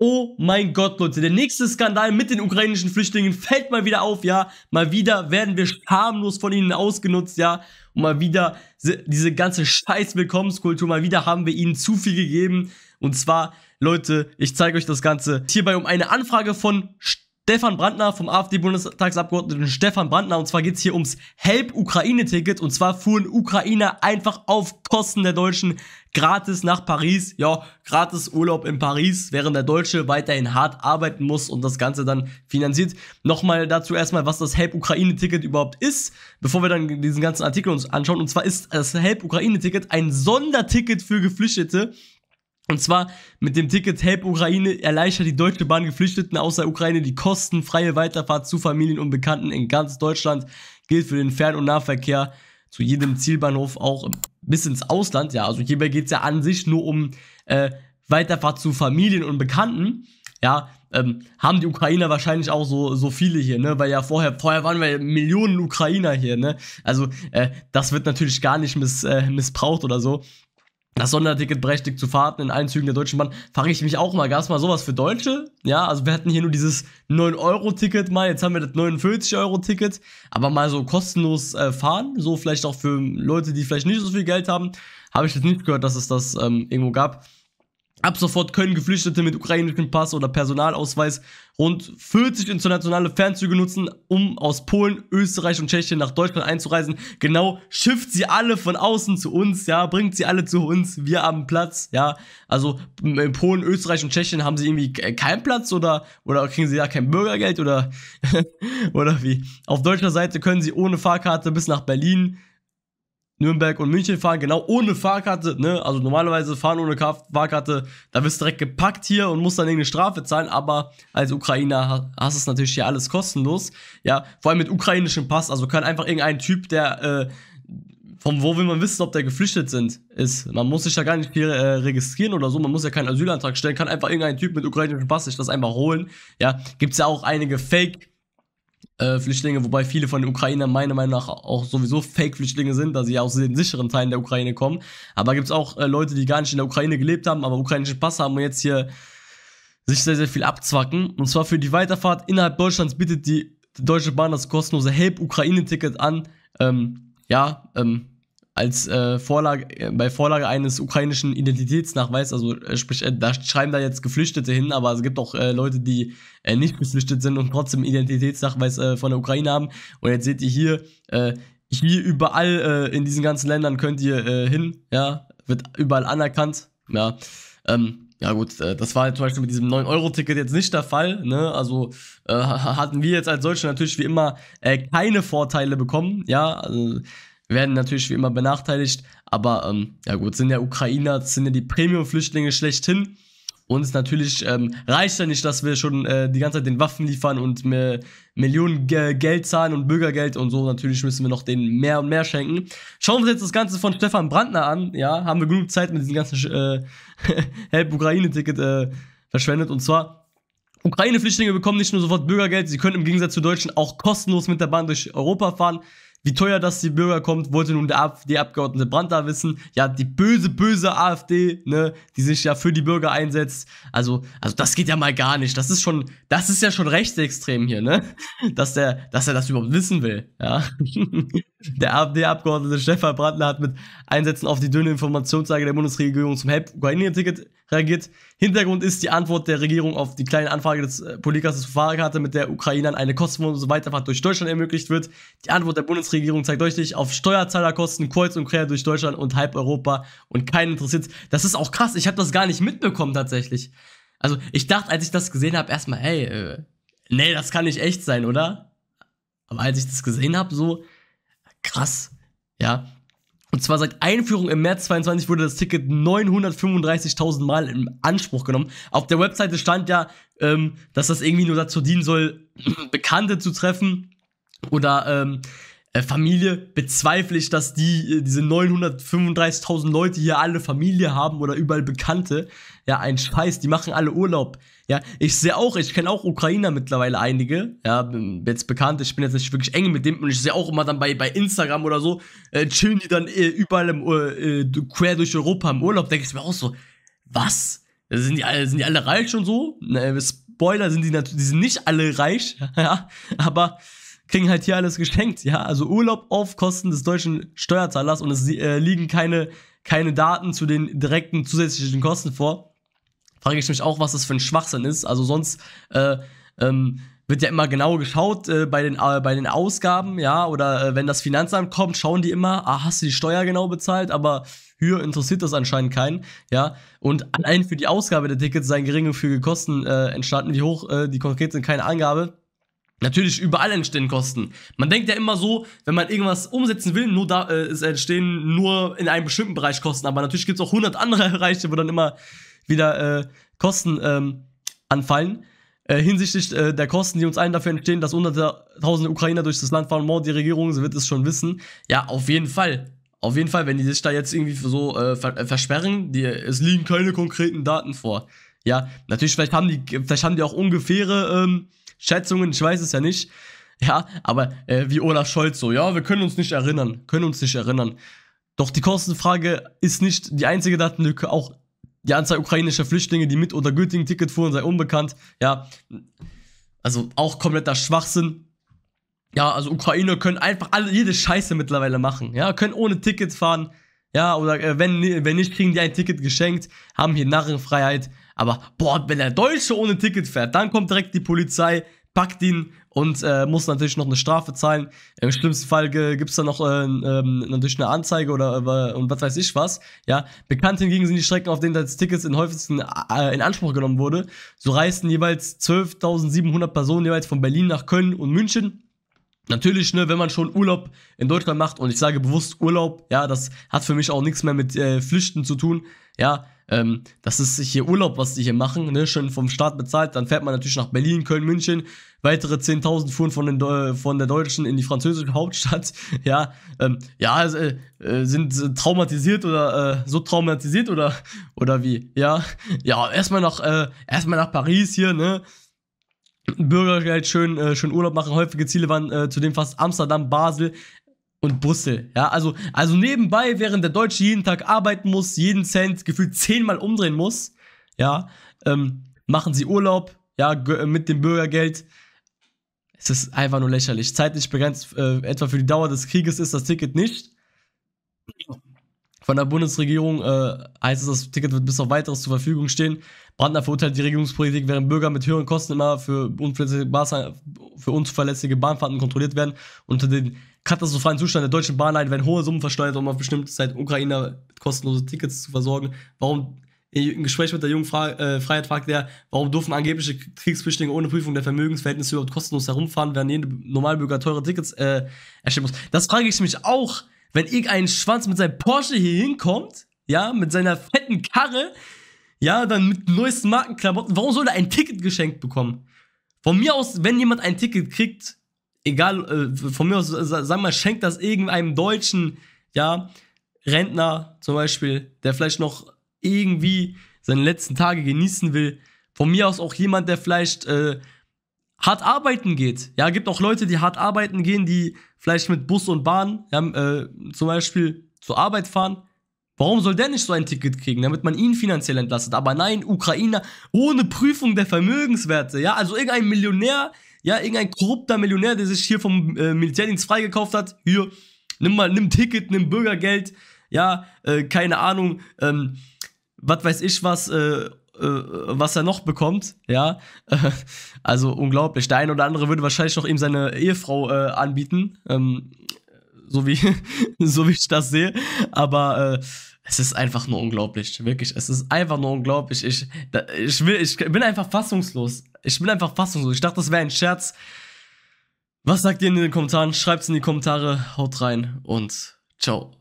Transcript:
Oh mein Gott, Leute, der nächste Skandal mit den ukrainischen Flüchtlingen fällt mal wieder auf, ja. Mal wieder werden wir schamlos von ihnen ausgenutzt, ja. Und mal wieder diese ganze scheiß Willkommenskultur, mal wieder haben wir ihnen zu viel gegeben. Und zwar, Leute, ich zeige euch das Ganze hierbei um eine Anfrage von St Stefan Brandner vom AfD-Bundestagsabgeordneten Stefan Brandner. Und zwar geht es hier ums Help-Ukraine-Ticket. Und zwar fuhren Ukrainer einfach auf Kosten der Deutschen gratis nach Paris. Ja, gratis Urlaub in Paris, während der Deutsche weiterhin hart arbeiten muss und das Ganze dann finanziert. Nochmal dazu erstmal, was das Help-Ukraine-Ticket überhaupt ist, bevor wir dann diesen ganzen Artikel uns anschauen. Und zwar ist das Help-Ukraine-Ticket ein Sonderticket für Geflüchtete und zwar mit dem Ticket Help Ukraine erleichtert die Deutsche Bahn Geflüchteten aus der Ukraine die kostenfreie Weiterfahrt zu Familien und Bekannten in ganz Deutschland. Gilt für den Fern- und Nahverkehr zu jedem Zielbahnhof auch bis ins Ausland. Ja, also hierbei geht es ja an sich nur um äh, Weiterfahrt zu Familien und Bekannten. Ja, ähm, haben die Ukrainer wahrscheinlich auch so, so viele hier, ne? Weil ja vorher, vorher waren wir Millionen Ukrainer hier, ne? Also äh, das wird natürlich gar nicht miss, äh, missbraucht oder so das Sonderticket berechtigt zu fahren in allen Zügen der Deutschen Bahn, frage ich mich auch mal, gab es mal sowas für Deutsche? Ja, also wir hatten hier nur dieses 9-Euro-Ticket mal, jetzt haben wir das 49-Euro-Ticket, aber mal so kostenlos äh, fahren, so vielleicht auch für Leute, die vielleicht nicht so viel Geld haben, habe ich jetzt nicht gehört, dass es das ähm, irgendwo gab. Ab sofort können Geflüchtete mit ukrainischem Pass oder Personalausweis rund 40 internationale Fernzüge nutzen, um aus Polen, Österreich und Tschechien nach Deutschland einzureisen. Genau, schifft sie alle von außen zu uns, ja, bringt sie alle zu uns, wir haben Platz, ja. Also in Polen, Österreich und Tschechien haben sie irgendwie keinen Platz oder, oder kriegen sie da kein Bürgergeld oder, oder wie. Auf deutscher Seite können sie ohne Fahrkarte bis nach Berlin Nürnberg und München fahren, genau ohne Fahrkarte. Ne? Also normalerweise fahren ohne Fahrkarte, da wirst du direkt gepackt hier und musst dann irgendeine Strafe zahlen. Aber als Ukrainer hast du es natürlich hier alles kostenlos. Ja, vor allem mit ukrainischem Pass. Also kann einfach irgendein Typ, der äh, von wo will man wissen, ob der geflüchtet sind, ist. Man muss sich ja gar nicht hier äh, registrieren oder so, man muss ja keinen Asylantrag stellen, kann einfach irgendein Typ mit ukrainischem Pass sich das einfach holen. Ja, gibt's ja auch einige Fake- äh, Flüchtlinge, wobei viele von den Ukrainern meiner Meinung nach auch sowieso Fake-Flüchtlinge sind, da sie ja aus den sicheren Teilen der Ukraine kommen. Aber gibt es auch äh, Leute, die gar nicht in der Ukraine gelebt haben, aber ukrainischen Pass haben und jetzt hier sich sehr, sehr viel abzwacken. Und zwar für die Weiterfahrt innerhalb Deutschlands bietet die Deutsche Bahn das kostenlose Help-Ukraine-Ticket an. Ähm, ja, ähm, als äh, Vorlage, äh, bei Vorlage eines ukrainischen Identitätsnachweis, also äh, sprich, äh, da schreiben da jetzt Geflüchtete hin, aber es gibt auch äh, Leute, die äh, nicht geflüchtet sind und trotzdem Identitätsnachweis äh, von der Ukraine haben. Und jetzt seht ihr hier, äh, hier überall äh, in diesen ganzen Ländern könnt ihr äh, hin, ja, wird überall anerkannt, ja. Ähm, ja gut, äh, das war halt zum Beispiel mit diesem 9-Euro-Ticket jetzt nicht der Fall. Ne? Also äh, hatten wir jetzt als Deutsche natürlich wie immer äh, keine Vorteile bekommen. Ja, also, werden natürlich wie immer benachteiligt, aber ähm, ja gut, sind ja Ukrainer, sind ja die Premium-Flüchtlinge schlechthin. Uns natürlich ähm, reicht ja nicht, dass wir schon äh, die ganze Zeit den Waffen liefern und mehr, Millionen G Geld zahlen und Bürgergeld und so. Natürlich müssen wir noch denen mehr und mehr schenken. Schauen wir uns jetzt das Ganze von Stefan Brandner an. Ja, haben wir genug Zeit mit diesem ganzen äh, Help-Ukraine-Ticket äh, verschwendet. Und zwar, Ukraine-Flüchtlinge bekommen nicht nur sofort Bürgergeld, sie können im Gegensatz zu Deutschen auch kostenlos mit der Bahn durch Europa fahren. Wie teuer das die Bürger kommt, wollte nun der AfD-Abgeordnete Brandner wissen. Ja, die böse, böse AfD, ne, die sich ja für die Bürger einsetzt. Also, also das geht ja mal gar nicht. Das ist schon, das ist ja schon rechtsextrem hier, ne? Dass der, dass er das überhaupt wissen will, ja. Der AfD-Abgeordnete Stefan Brandner hat mit Einsätzen auf die dünne Informationslage der Bundesregierung zum Help-Ukraine-Ticket reagiert. Hintergrund ist die Antwort der Regierung auf die kleine Anfrage des äh, Politikers des Fahrerkarte, mit der Ukrainern eine kostenlose Weiterfahrt durch Deutschland ermöglicht wird. Die Antwort der Bundesregierung zeigt deutlich auf Steuerzahlerkosten kreuz und quer durch Deutschland und halb Europa und keinen interessiert. Das ist auch krass. Ich habe das gar nicht mitbekommen tatsächlich. Also ich dachte, als ich das gesehen habe, erstmal, hey, äh, nee, das kann nicht echt sein, oder? Aber als ich das gesehen habe, so krass, ja. Und zwar seit Einführung im März 22 wurde das Ticket 935.000 Mal in Anspruch genommen. Auf der Webseite stand ja, ähm, dass das irgendwie nur dazu dienen soll, Bekannte zu treffen oder ähm, äh, Familie bezweifle ich, dass die, äh, diese 935.000 Leute hier alle Familie haben oder überall Bekannte. Ja, ein Scheiß, die machen alle Urlaub. Ja, ich sehe auch, ich kenne auch Ukrainer mittlerweile einige. Ja, jetzt bekannt, ich bin jetzt nicht wirklich eng mit dem und ich sehe auch immer dann bei, bei Instagram oder so, äh, chillen die dann äh, überall im, äh, äh quer durch Europa im Urlaub. Denke ich mir auch so, was? Sind die alle, sind die alle reich und so? Ne, Spoiler, sind die natürlich, die sind nicht alle reich, ja, aber kriegen halt hier alles geschenkt, ja. Also Urlaub auf Kosten des deutschen Steuerzahlers und es äh, liegen keine, keine Daten zu den direkten zusätzlichen Kosten vor. Frage ich mich auch, was das für ein Schwachsinn ist. Also sonst äh, ähm, wird ja immer genau geschaut äh, bei, den, äh, bei den Ausgaben, ja, oder äh, wenn das Finanzamt kommt, schauen die immer, ah, hast du die Steuer genau bezahlt, aber hier interessiert das anscheinend keinen, ja. Und allein für die Ausgabe der Tickets seien geringfügige Kosten äh, entstanden, wie hoch, äh, die konkret sind, keine Angabe. Natürlich überall entstehen Kosten. Man denkt ja immer so, wenn man irgendwas umsetzen will, nur da äh, es entstehen nur in einem bestimmten Bereich Kosten. Aber natürlich gibt es auch hundert andere Bereiche, wo dann immer wieder äh, Kosten ähm, anfallen. Äh, hinsichtlich äh, der Kosten, die uns allen dafür entstehen, dass hunderttausende Ukrainer durch das Land fahren, Mord, die Regierung, sie wird es schon wissen. Ja, auf jeden Fall. Auf jeden Fall, wenn die sich da jetzt irgendwie so äh, ver äh, versperren, die, es liegen keine konkreten Daten vor. Ja, natürlich, vielleicht haben die, vielleicht haben die auch ungefähre ähm, Schätzungen, ich weiß es ja nicht. Ja, aber äh, wie Olaf Scholz so, ja, wir können uns nicht erinnern, können uns nicht erinnern. Doch die Kostenfrage ist nicht die einzige Datenlücke, auch die Anzahl ukrainischer Flüchtlinge, die mit oder gültigen Ticket fuhren, sei unbekannt. Ja, also auch kompletter Schwachsinn. Ja, also Ukrainer können einfach alle, jede Scheiße mittlerweile machen. Ja, können ohne Ticket fahren. Ja, oder äh, wenn, wenn nicht, kriegen die ein Ticket geschenkt, haben hier Narrenfreiheit, aber boah, wenn der Deutsche ohne Ticket fährt, dann kommt direkt die Polizei, packt ihn und äh, muss natürlich noch eine Strafe zahlen. Im schlimmsten Fall gibt es dann noch äh, ähm, natürlich eine Anzeige oder äh, und was weiß ich was. Ja, bekannt hingegen sind die Strecken, auf denen das Tickets in häufigsten äh, in Anspruch genommen wurde. So reisten jeweils 12.700 Personen jeweils von Berlin nach Köln und München Natürlich, ne, wenn man schon Urlaub in Deutschland macht und ich sage bewusst Urlaub, ja, das hat für mich auch nichts mehr mit äh, Pflichten zu tun, ja, ähm, das ist hier Urlaub, was die hier machen, ne, schön vom Staat bezahlt, dann fährt man natürlich nach Berlin, Köln, München, weitere 10.000 fuhren von, den, von der deutschen in die französische Hauptstadt, ja, ähm, ja, also, äh, äh, sind traumatisiert oder äh, so traumatisiert oder, oder wie, ja, ja, erstmal nach, äh, erstmal nach Paris hier, ne, Bürgergeld halt schön, äh, schön Urlaub machen. Häufige Ziele waren äh, zudem fast Amsterdam, Basel und Brüssel. Ja, also, also nebenbei, während der Deutsche jeden Tag arbeiten muss, jeden Cent gefühlt zehnmal umdrehen muss, ja, ähm, machen sie Urlaub, ja, äh, mit dem Bürgergeld. Es ist einfach nur lächerlich. Zeitlich begrenzt, äh, etwa für die Dauer des Krieges ist das Ticket nicht. Von der Bundesregierung äh, heißt es, das Ticket wird bis auf weiteres zur Verfügung stehen. Brandner verurteilt die Regierungspolitik, während Bürger mit höheren Kosten immer für unverlässliche, Bahn, für unverlässliche Bahnfahrten kontrolliert werden. Unter dem katastrophalen Zustand der deutschen Bahnleitung werden hohe Summen versteuert, um auf bestimmte Zeit Ukrainer kostenlose Tickets zu versorgen. Warum im Gespräch mit der jungen Fra äh, Freiheit fragt er, warum dürfen angebliche Kriegsflüchtlinge ohne Prüfung der Vermögensverhältnisse überhaupt kostenlos herumfahren, während jeder Normalbürger teure Tickets äh, erstellen muss. Das frage ich mich auch wenn irgendein Schwanz mit seinem Porsche hier hinkommt, ja, mit seiner fetten Karre, ja, dann mit neuesten Markenklamotten, warum soll er ein Ticket geschenkt bekommen? Von mir aus, wenn jemand ein Ticket kriegt, egal, äh, von mir aus, äh, sag mal, schenkt das irgendeinem Deutschen, ja, Rentner zum Beispiel, der vielleicht noch irgendwie seine letzten Tage genießen will. Von mir aus auch jemand, der vielleicht äh, hart arbeiten geht. Ja, gibt auch Leute, die hart arbeiten gehen, die vielleicht mit Bus und Bahn ja, äh, zum Beispiel zur Arbeit fahren. Warum soll der nicht so ein Ticket kriegen, damit man ihn finanziell entlastet? Aber nein, Ukrainer ohne Prüfung der Vermögenswerte. Ja, also irgendein Millionär, ja, irgendein korrupter Millionär, der sich hier vom äh, Militärdienst freigekauft hat. Hier, nimm mal, nimm Ticket, nimm Bürgergeld. Ja, äh, keine Ahnung, ähm, was weiß ich was, äh, äh, was er noch bekommt, ja. also unglaublich. Der eine oder andere würde wahrscheinlich noch ihm seine Ehefrau äh, anbieten, ähm, so, wie, so wie ich das sehe. Aber äh, es ist einfach nur unglaublich, wirklich. Es ist einfach nur unglaublich. Ich, da, ich, will, ich bin einfach fassungslos. Ich bin einfach fassungslos. Ich dachte, das wäre ein Scherz. Was sagt ihr in den Kommentaren? Schreibt es in die Kommentare, haut rein und ciao.